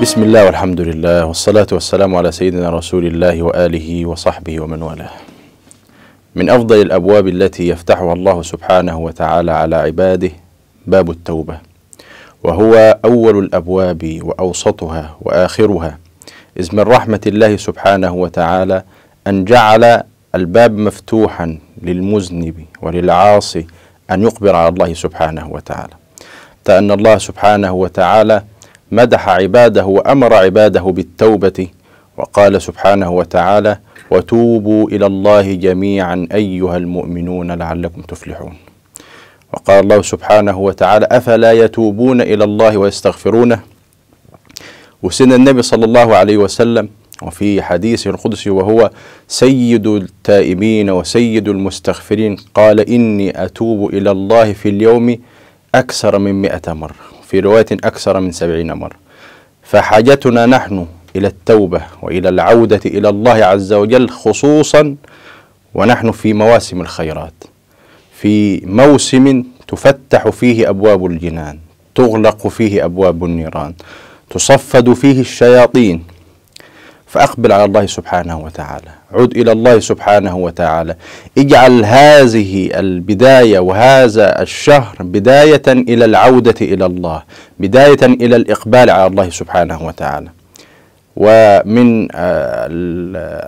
بسم الله والحمد لله والصلاة والسلام على سيدنا رسول الله وآله وصحبه ومن والاه. من أفضل الأبواب التي يفتحها الله سبحانه وتعالى على عباده باب التوبة، وهو أول الأبواب وأوسطها وآخرها، إذ من رحمة الله سبحانه وتعالى أن جعل الباب مفتوحا للمذنب وللعاصي أن يقبل على الله سبحانه وتعالى. حتى أن الله سبحانه وتعالى مدح عباده وامر عباده بالتوبه وقال سبحانه وتعالى وتوبوا الى الله جميعا ايها المؤمنون لعلكم تفلحون وقال الله سبحانه وتعالى افلا يتوبون الى الله ويستغفرونه وسن النبي صلى الله عليه وسلم وفي حديثه القدسي وهو سيد التائبين وسيد المستغفرين قال إني أتوب إلى الله في اليوم أكثر من مئة مرة في رواية أكثر من سبعين مرة فحاجتنا نحن إلى التوبة وإلى العودة إلى الله عز وجل خصوصا ونحن في مواسم الخيرات في موسم تفتح فيه أبواب الجنان تغلق فيه أبواب النيران تصفد فيه الشياطين فأقبل على الله سبحانه وتعالى عد إلى الله سبحانه وتعالى اجعل هذه البداية وهذا الشهر بداية إلى العودة إلى الله بداية إلى الإقبال على الله سبحانه وتعالى ومن آه،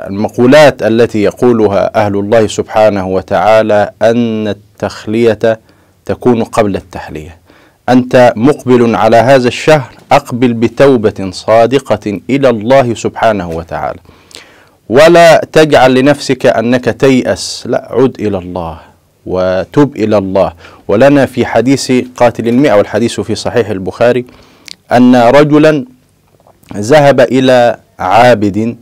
المقولات التي يقولها أهل الله سبحانه وتعالى أن التخلية تكون قبل التحلية أنت مقبل على هذا الشهر أقبل بتوبة صادقة إلى الله سبحانه وتعالى ولا تجعل لنفسك أنك تيأس لا عد إلى الله وتب إلى الله ولنا في حديث قاتل المئة والحديث في صحيح البخاري أن رجلا ذهب إلى عابد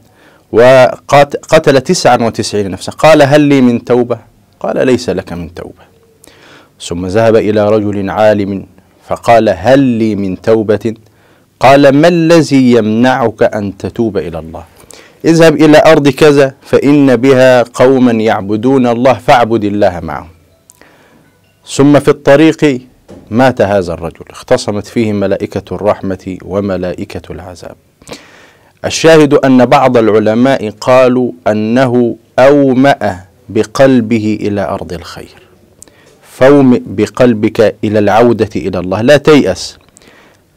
وقتل تسعا وتسعين نفسا قال هل لي من توبة قال ليس لك من توبة ثم ذهب إلى رجل عالم فقال هل لي من توبة قال ما الذي يمنعك أن تتوب إلى الله اذهب إلى أرض كذا فإن بها قوما يعبدون الله فاعبد الله معهم ثم في الطريق مات هذا الرجل اختصمت فيه ملائكة الرحمة وملائكة العذاب الشاهد أن بعض العلماء قالوا أنه أومأ بقلبه إلى أرض الخير فومئ بقلبك إلى العودة إلى الله لا تيأس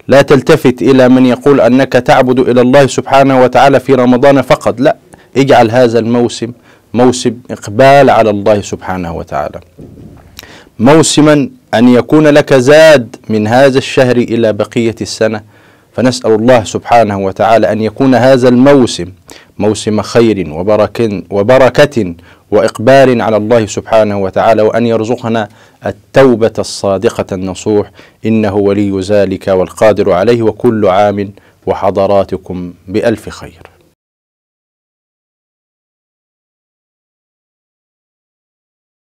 لا تلتفت إلى من يقول أنك تعبد إلى الله سبحانه وتعالى في رمضان فقط لا اجعل هذا الموسم موسم إقبال على الله سبحانه وتعالى موسما أن يكون لك زاد من هذا الشهر إلى بقية السنة فنسأل الله سبحانه وتعالى أن يكون هذا الموسم موسم خير وبركة, وبركة وإقبال على الله سبحانه وتعالى وأن يرزقنا التوبة الصادقة النصوح إنه ولي ذلك والقادر عليه وكل عام وحضراتكم بألف خير